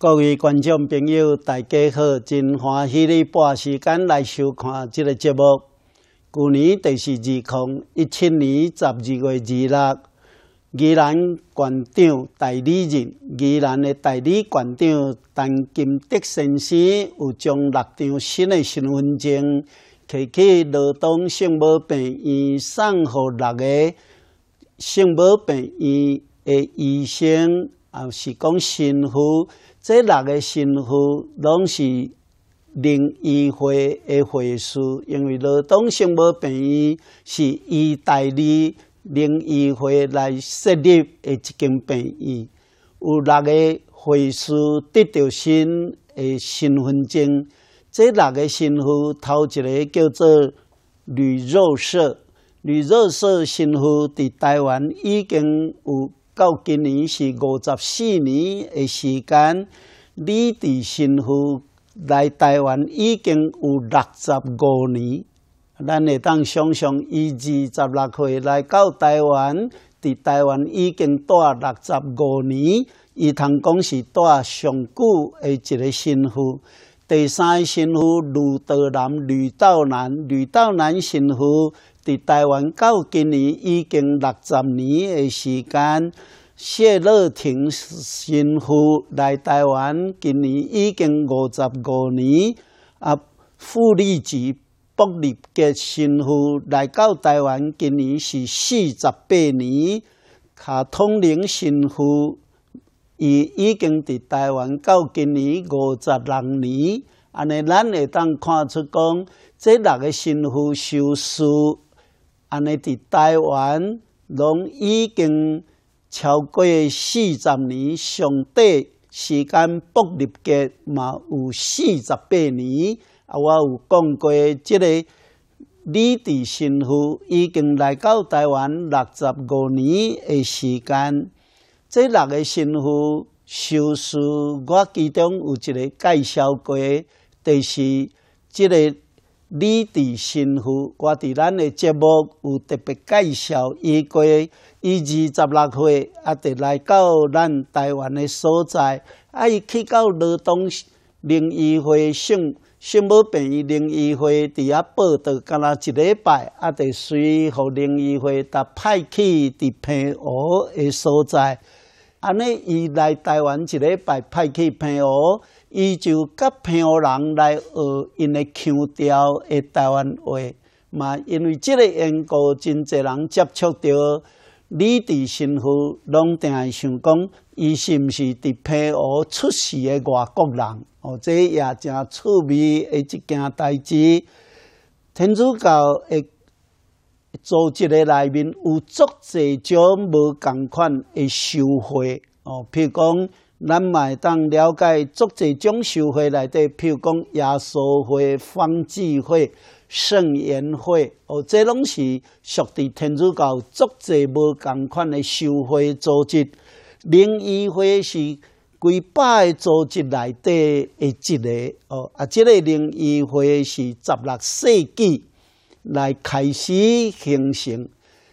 各位观众朋友，大家好！真欢喜你半时间来收看这个节目。去年第四二空，一七年十二月二六，宜兰县长代理人，宜兰的代理县长陈金德先生有将六张新的身份证摕去劳动性保病院送互六个性保病院的医生，也是讲新妇。这六个新妇拢是林医会的会士，因为劳动新屋病院是伊代理林医会来设立的一间病院，有六个会士得到新的身份证。这六个新妇头一个叫做吕肉社，吕肉社新妇伫台湾已经有。到今年是五十四年的时间。你伫新妇来台湾已经有六十五年，咱会当想象，伊二十六岁来到台湾，在台湾已经待六十五年，伊通讲是待上久的一个新妇。第三个媳妇吕道南，吕道南，吕道南新妇。伫台湾到今年已经六十年诶时间。谢乐廷神父来台湾今年已经五十五年；啊，傅立治博士嘅神父来到台湾今年是四十八年；卡通靈神父伊已经伫台湾到今年五十六年。安尼咱会当看出讲，即六个神父修士。安尼，伫台湾，拢已经超过四十年，上短时间不入籍嘛有四十八年。啊，我有讲过，即个，李哋神父已经来到台湾六十五年的时间。这六个神父修数我其中有一个介绍过，就是即个。李伫新妇，我伫咱诶节目有特别介绍。伊过，伊二十六岁，啊，伫来到咱台湾诶所在。啊，伊去到罗东，零会岁省想要变零谊会伫啊报道，干那一礼拜，啊，伫随互零谊会搭派去伫平湖诶所在。安尼，伊来台湾一礼拜，派去平湖。伊就甲平和人来学因诶腔调诶台湾话，嘛，因为即个缘故真侪人接触着，你伫新妇，拢定会想讲，伊是毋是伫平和出世诶外国人？哦，这也真趣味诶一件代志。天主教诶组织诶内面有足侪种无共款诶收费，哦，譬如讲。咱咪当了解足侪种修会内底，譬如讲耶稣会、方济会、圣言会，哦，这拢是属于天主教足侪无共款的修会组织。灵异会是几百个组织内底诶一个，哦，啊，这个灵异会是十六世纪来开始形成，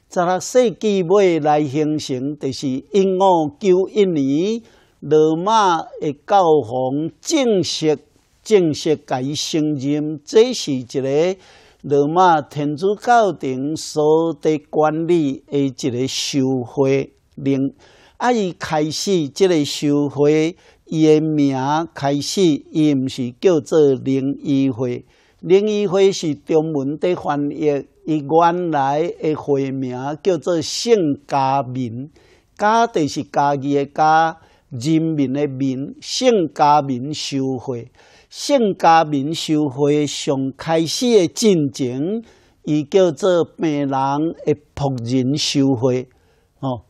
十六世纪尾来形成就是一五九一年。罗马的教皇正式正式伊升任，这是一个罗马天主教廷所伫管理的一个教会领。啊，伊开始这个教会的名开始，伊毋是叫做灵医会，灵医会是中文的翻译，伊原来个会名叫做圣加民，加的是家己的家。人民的民性加民收回，性加民收回上开始的进程，伊叫做病人的仆人收回，哦，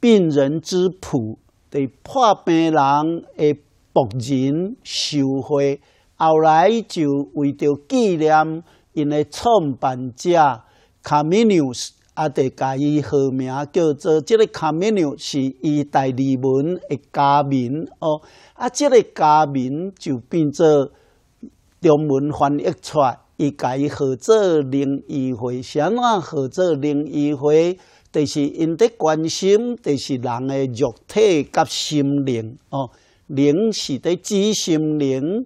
病人之仆对破病人的仆人收回，后来就为着纪念因诶创办者卡米纽啊，得介伊号名叫做“即个卡面牛”，是意大利文诶加名哦。啊，即个加名就变作中文翻译出来，伊甲伊号做林异回，啥物号做林异回，著是因的关心，著是人诶肉体甲心灵哦。灵是对指心灵，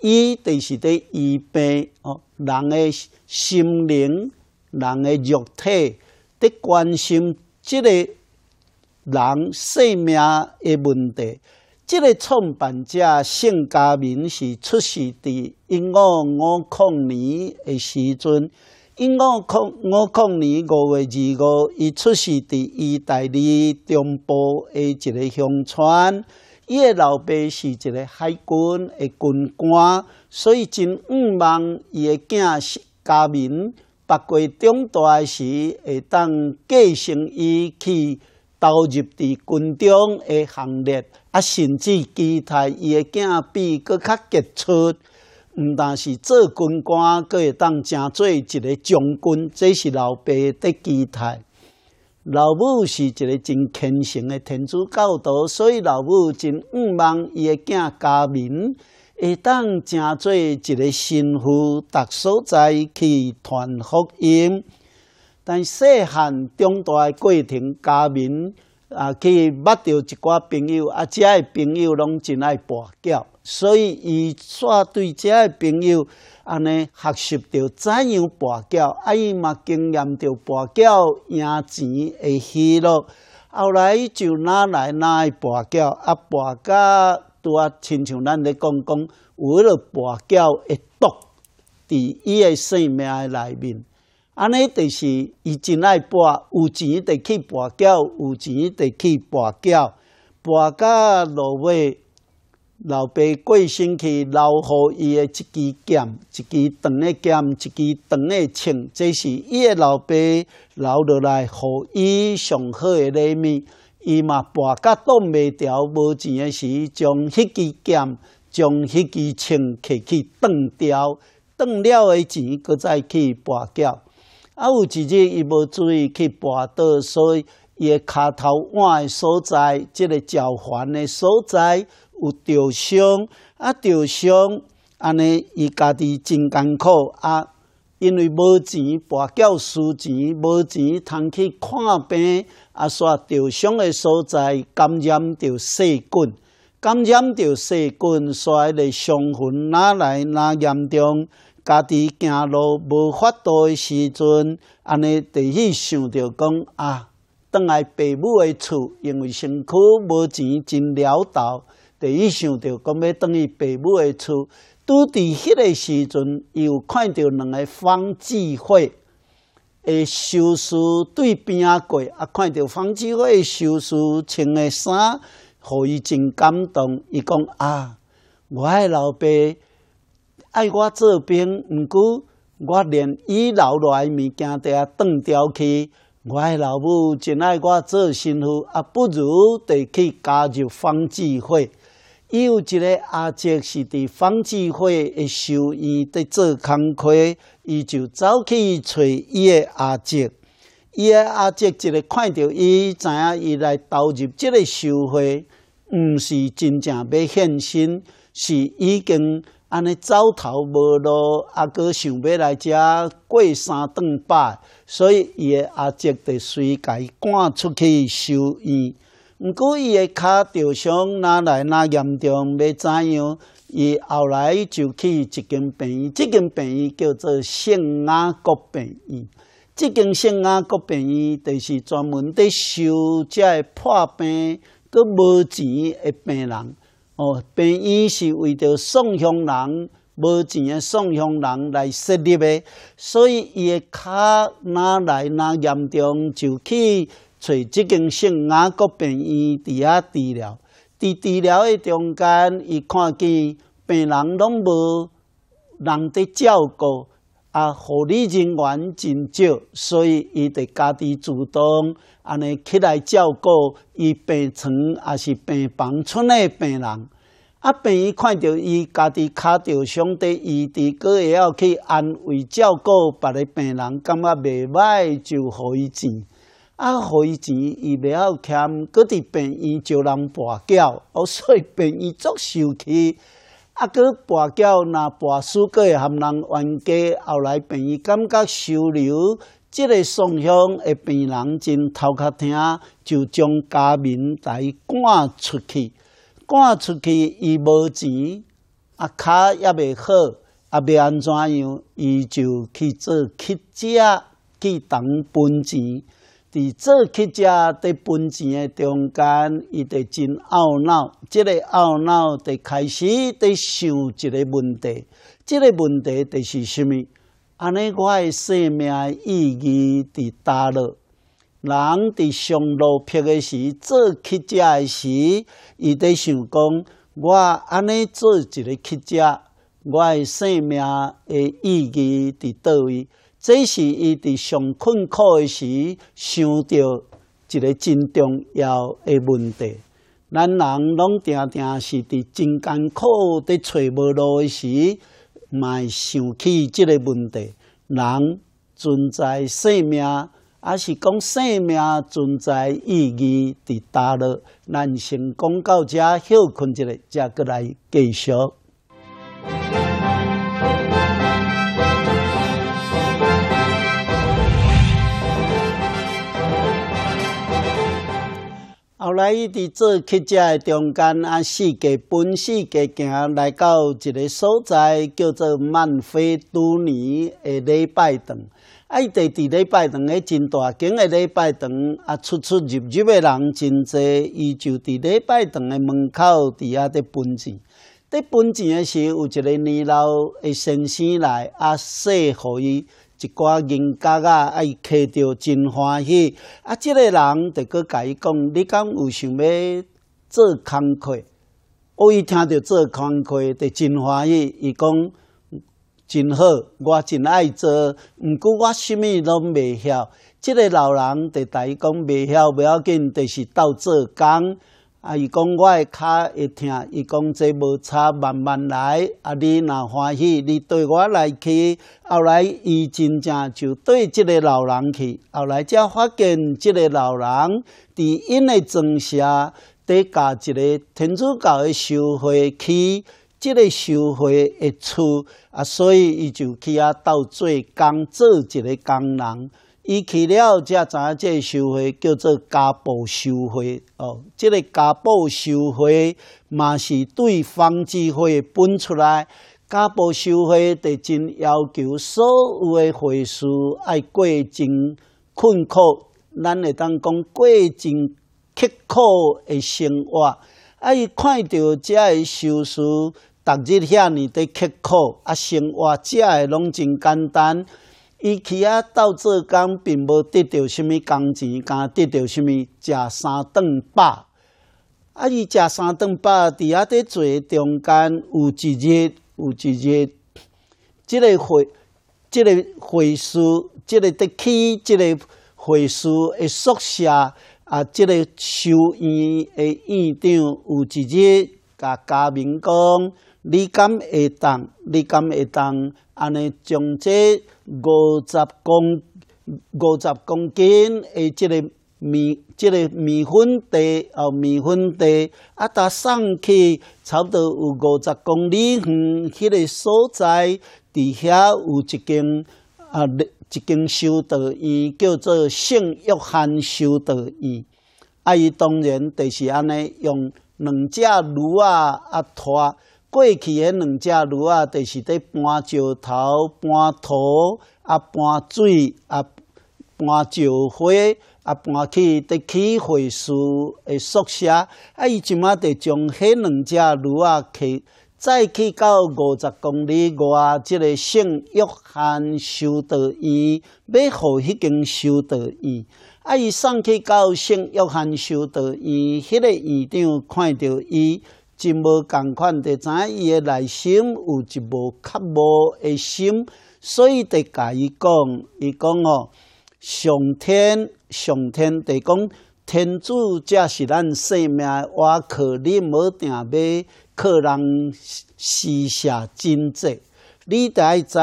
医著是对医病哦。人诶心灵，人诶肉体。伫关心即个人性命的问题。这个创办者姓加民，是出世伫一五五零年诶时阵。一五五五零年五月二五，伊出世伫意大利中部诶一个乡村。伊诶老爸是一个海军诶军官，所以真毋往伊诶囝是加明爸辈长大时会当继承伊去投入伫军中诶行列，啊，甚至期待伊诶囝比搁较杰出。毋但是做军官搁会当成做一个将军，这是老爸诶期待。老母是一个真虔诚诶天主教徒，所以老母真毋望伊诶囝加冕，会当真做一个新妇达所在去传福音。但细汉长大过程，家民啊去捌到一寡朋友，啊，遮个朋友拢真爱跋筊，所以伊煞对遮个朋友安尼学习到怎样跋筊，啊，伊嘛经验到跋筊赢钱会喜乐。后来就哪来哪会跋筊，啊，跋筊。我亲像咱咧讲讲为了博筊一赌，伫伊个性命内面，安尼就是伊真爱博，有钱得去博筊，有钱得去博筊，博到落尾，老爸过生去留互伊一支剑，一支长的剑，一支长的枪，这是伊个老爸留落来，互伊上好的礼面。伊嘛跋甲冻袂调，无钱诶时，将迄支剑、将迄支枪摕去断掉，断了诶钱，搁再去跋筊。啊，有一日伊无注意去跋倒，所以伊诶脚头腕诶所在，即个脚环诶所在有着伤。啊，着伤，安尼伊家己真艰苦啊。因为无钱跋筊输钱，无钱通去看病。啊！刷受伤的所在，感染着细菌，感染着细菌，刷个伤痕哪来哪严重？家己行路无法度的时阵，安尼第一想到讲啊，倒来爸母的厝，因为辛苦无钱，真潦倒。第一想到讲要倒去爸母的厝。拄伫迄个时阵，又看到两个方志慧。诶，收尸对边啊过，啊看到方志伟收尸穿的衫，互伊真感动。伊讲啊，我诶老爸爱我做兵，唔过我连伊留落来物件都啊断掉去。我诶老母真爱我做媳妇，啊不如得去加入方志伟。伊有一个阿叔是伫方志会的收院在做工课，伊就走去找伊的阿叔。伊的阿叔一个看到伊知影伊来投入这个收会，毋是真正要献身，是已经安尼走投无路，啊，佮想要来遮过三顿饱，所以伊的阿叔就随家赶出去收院。毋过，伊个脚受伤哪来哪严重，要怎样？伊后来就去一间病院，这间病院叫做圣雅各病院。这间圣雅各病院就是专门伫收遮个破病、都无钱诶病人。哦，病院是为着送乡人无钱的送乡人来设立的，所以伊诶脚哪来哪严重就去。找一间新阿各病院，伫遐治疗。伫治疗的中间，伊看见病人拢无人在照顾，啊，护理人员真少，所以伊伫家己主动安尼起来照顾伊病床，也是病房出诶病人。啊，病人看到伊家己脚着伤，伫伊伫个会晓去安慰照顾别个病人，感觉袂歹，就互伊钱。啊，花钱伊袂晓欠，搁伫病院招人跋筊，哦，所以病院足受气，啊，搁跋筊若跋输会含人冤家，后来病院感觉收留即个宋香的病人真头壳疼，就将加眠台赶出去，赶出去伊无钱，啊，脚也袂好，也袂安怎样，伊就去做乞丐，去当本钱。伫做乞家伫分钱的中间，伊就真懊恼。这个懊恼，就开始伫想一个问题。这个问题就是什么？安尼，我生命意义伫倒落？人伫上路劈的时，做乞家的时，伊在想讲：我安尼做一个乞家，我生命的意义伫倒位？这是伊伫上困苦的时，想到一个真重要的问题。咱人拢定定是伫真艰苦、伫找无路的时，嘛想起这个问题。人存在生命，还是讲生命存在意义？伫倒落，咱先讲到这，休困一下，再过来继续。后来，伊伫做乞丐诶中间，啊，四界奔四界行，来到一个所在叫做曼菲都尼诶礼拜堂。啊，伊伫伫礼拜堂个真大间诶礼拜堂，啊，出出入入诶人真多，伊就伫礼拜堂诶门口伫遐伫奔钱。伫奔钱诶时有一个年老诶先生来，啊，说互伊。一寡银角啊，爱揢着真欢喜。啊，即个人着搁甲伊讲，你敢有想要做工课？我伊听到做工课着真欢喜，伊讲真好，我真爱做。毋过我甚物拢袂晓。即个老人着甲伊讲袂晓，袂要紧，着是斗做工。啊！伊讲我的脚会疼，伊讲这无差，慢慢来。啊！你若欢喜，你对我来去。后来，伊真正就对这个老人去。后来，才发现这个老人伫因的庄下得加一个天主教的收会去，这个收会一出，啊，所以伊就去啊到做工做一个工人。伊去了才知影，这个收费叫做家暴收费哦。这个家暴收费嘛是对方聚会分出来。家暴收费得真要求所有的会事要过真困苦，咱会当讲过真刻苦的生活。啊，伊看到这个收视，逐日遐尔在刻苦啊，生活这个拢真简单。伊去啊，到做工，并无得到虾物工钱，敢得到虾物。食三顿饱。啊！伊食三顿饱，伫啊块做中间，有一日有一日，即个会即个会事，即个得去即个会事的宿舍啊，即个收院的院长有一日，甲嘉明讲：你敢会当？你敢会当？安尼从这。五十公五十公斤的这个米，这个米粉袋哦，米粉袋啊，他送去差不多有五十公里远，迄个所在，伫遐有一间啊一间修道院，叫做圣约翰修道院。啊，伊当然就是安尼用两只驴啊啊拖。过去诶，两只女啊，就是伫搬石头、搬土、啊搬水、啊搬石灰、啊搬去，伫起会寺诶宿舍。啊，伊即马就将迄两只女啊，去再去到五十公里外即个圣约翰修道院，要互迄间修道院。啊，伊送去到圣约翰修道院，迄个院长看到伊。真无共款，就知影伊诶内心有一无较无诶心，所以对甲伊讲，伊讲哦，上天，上天，就讲天主才是咱生命瓦壳，你无定要靠人施舍真济，你得爱知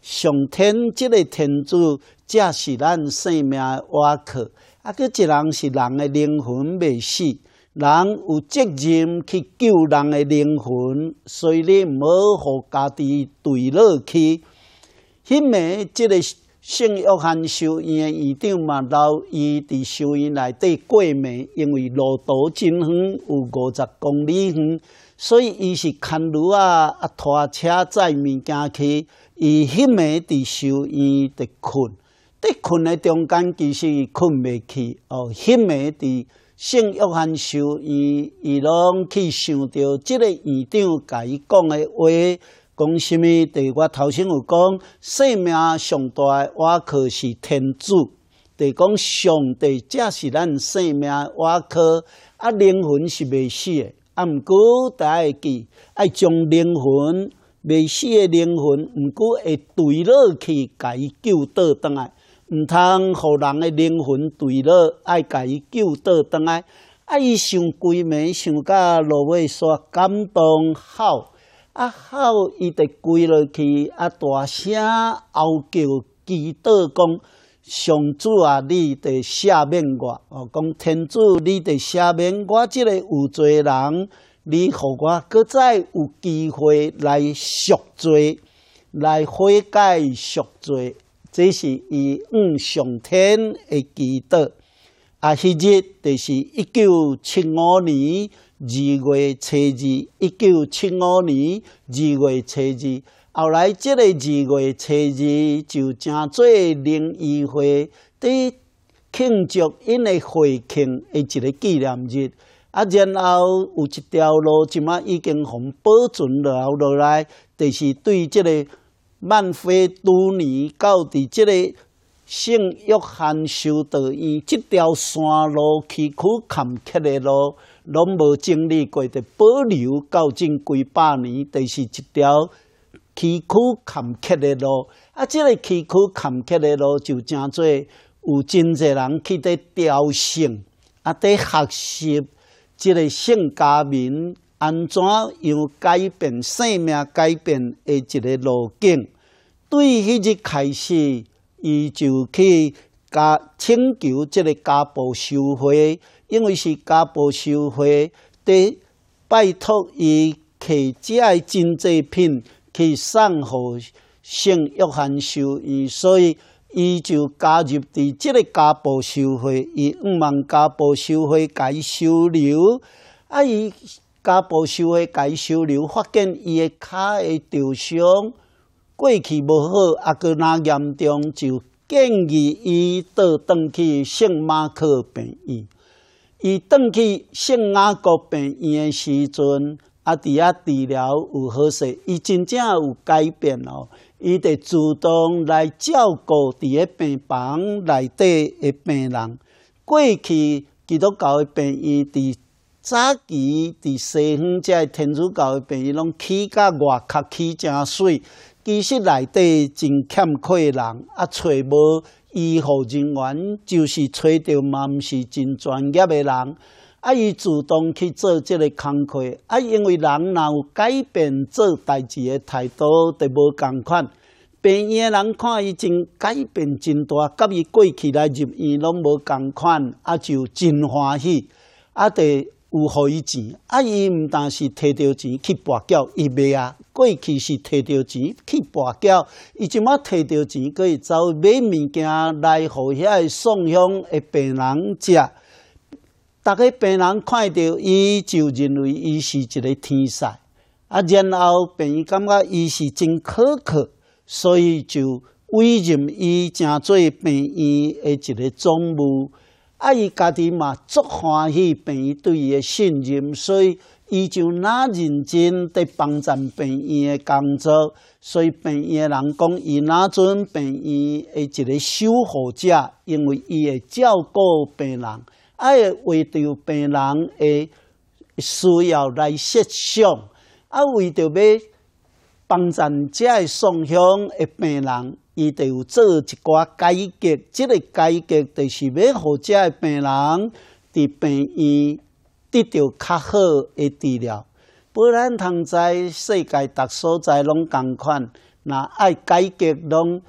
上天即个天主才是咱生命瓦壳，啊，佮一人是人诶灵魂未死。人有责任去救人的灵魂，所以你无互家己坠落去。迄个即个圣约翰收院的院长嘛，留伊伫收院内底过暝，因为路途真远，有五十公里远，所以伊是牵驴啊，拖车载物件去。伊迄暝伫收院伫困，伫困的中间其实伊困袂去哦，迄暝伫。圣约翰修，伊伊拢去想着即个院长甲伊讲的话，讲什么？对我头先有讲，生命上大，瓦靠是天主，就讲上帝才是咱生命，瓦靠，啊灵魂是未死的，啊毋过会记爱将灵魂未死的灵魂，毋过会坠落去，甲伊救倒倒来。毋通，互人诶灵魂坠落，爱家伊救倒倒来。啊！伊想规暝，想甲落尾煞感动，哭，啊哭，伊着跪落去啊，大声哀求祈祷，讲上主啊，你着赦免我哦，讲天主，你着赦免我，即个有罪人，你互我搁再有机会来赎罪，来悔改赎罪。这是伊上天的记得，啊，迄日就是一九七五年二月七日，一九七五年二月七日。后来，这个二月七日就正做联谊会，伫庆祝因的会庆的一个纪念日。啊，然后有一条路，即马已经互保存留下来，就是对这个。曼菲都年，到伫即个圣约翰修道院，即条山路崎岖坎坷的路，拢无经历过，的保留到近几百年，就是一条崎岖坎坷的路。啊，即个崎岖坎坷的路，就真侪有真侪人去伫朝圣，啊，在学习即个圣家明安怎样改变生命、改变的一个路径。对，迄日开始，伊就去加请求即个家暴收会，因为是家暴收会，得拜托伊遮诶真济品去送互圣约翰修院，所以伊就加入伫即个家暴收会。伊毋忙家布收会改收留，啊，伊家布收会改收留，发现伊个脚会受伤。过去无好，阿佫那严重，就建议伊倒转去圣马克病院。伊转去圣雅各病院诶时阵，阿伫遐治疗有好势，伊真正有改变咯。伊得主动来照顾伫诶病房内底诶病人。过去基督教诶病院伫早期伫西方，即天主教诶病院，拢起甲外，壳起真水。其实内底真欠缺人，啊，找无医护人员，就是找着嘛，毋是真专业诶人。啊，伊主动去做即个工课，啊，因为人若有改变做代志诶态度，就无共款。病院诶人看伊真改变真大，甲伊过去来入院拢无共款，啊，就真欢喜。啊，得有好钱，啊，伊毋但是摕着钱去跋筊，伊袂啊。过去是摕到钱去跋筊，伊即马摕到钱可以走买物件来互遐送香的病人食。大家病人看到伊就认为伊是一个天才啊，然后病人感觉伊是真可靠，所以就委任伊诚做病院的一个总务。啊，伊家己嘛足欢喜病院对伊的信任，所以。伊就那认真伫帮诊病院的工作，所以病院人讲，伊那阵病院的一个守护者，因为伊会照顾病人，啊，为着病人的需要来设想，啊，为着要帮诊个送向的病人，伊得有做一寡改革，即个改革就是要让遮个病人伫病院。得到较好个治疗，不然通在世界各所在拢共款。那爱改革，拢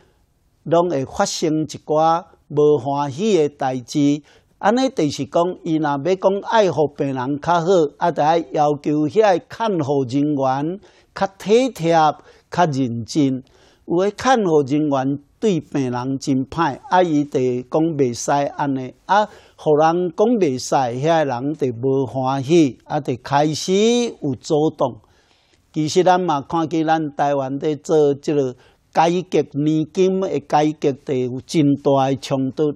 拢会发生一寡无欢喜诶代志。安尼就是讲，伊若要讲爱互病人较好，啊，就爱要求遐看护人员较体贴、较认真。有诶，看护人员。对病人真歹，啊！伊就讲袂使安尼，啊，互人讲袂使，遐个人就无欢喜，啊，就开始有阻挡。其实咱嘛看见咱台湾在做即个改革，年金的改革就有真大的冲突。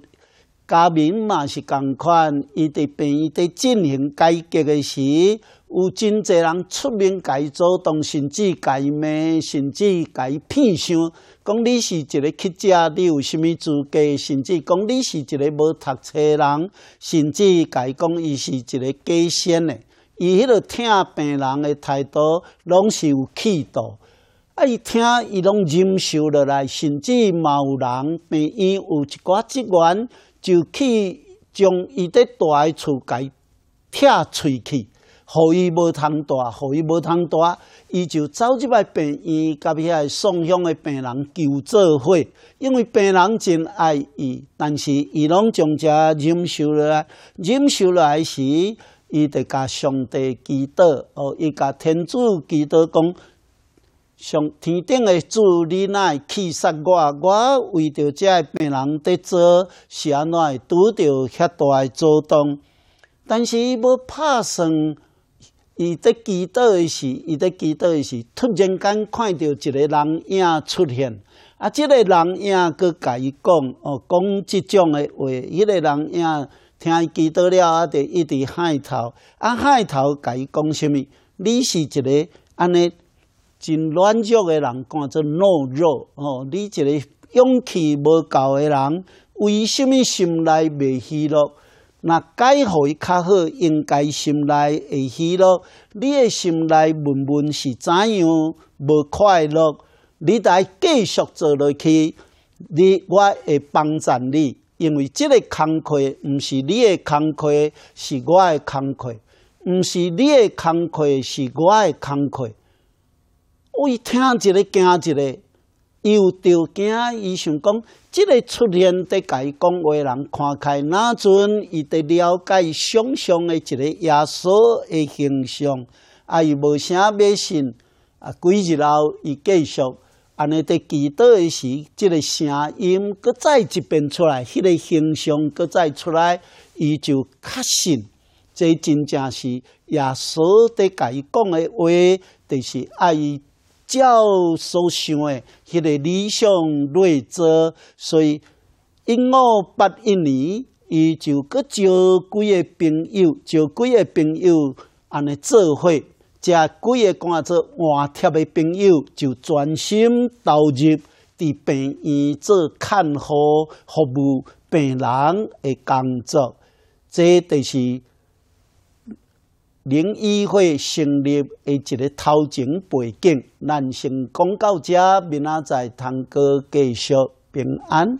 加明嘛是共款，伊伫病院伫进行改革诶时，有真侪人出面改阻动，甚至改骂，甚至改骗伤。讲你是一个乞丐，你有啥物资格？甚至讲你是一个无读册人，甚至改讲伊是一个假仙的，伊迄个听病人的态度拢是有气度。啊，伊听伊拢忍受落来，甚至嘛有人病院有一寡职员就去将伊块大厝改拆喙去。互伊无通带，互伊无通带，伊就走即摆病院，甲遐送乡个病人求做伙，因为病人真爱伊，但是伊拢将遮忍受落来，忍受落来时，伊就甲上帝祈祷，哦，伊甲天主祈祷，讲上天顶的主，你奈气煞我，我为着遮个病人伫做，是安怎会拄着遐大个阻挡？但是伊要拍算。伊在祈祷的是，伊在祈祷的是，突然间看到一个人影出现。啊，这个人影佮伊讲，哦，讲这种的话。迄个人影听伊祈祷了，啊，就一直喊头。啊，喊头甲伊讲甚物？你是一个安尼真软弱的人，叫做懦弱。哦，你一个勇气无够的人，为甚物心内袂喜乐？那该互伊较好，应该心内会喜咯。你诶心内问问是怎样无快乐，你来继续做落去，你我会帮助你，因为即个工课毋是你诶工课，是我诶工课，毋是你诶工课，是我诶工课。我一听即个，惊即个。又着惊伊想讲，即个出现在己讲话人看开，那阵伊在了解想象的一个耶稣的形象，啊，伊无啥迷信。啊，几日后伊继续，安尼在祈祷的时，这个声音搁再一遍出来，迄个形象搁再出来，伊就确信，这真正是耶稣在己讲的话，就是爱伊。照所想诶，迄个理想对者，所以一五八一年，伊就搁招几个朋友，招几个朋友安尼做伙，加几个工作换贴诶朋友，就专心投入伫病院做看护服务病人诶工作，这就是。零一会成立的一个头前背景，男性广告者明仔载堂哥继续平安。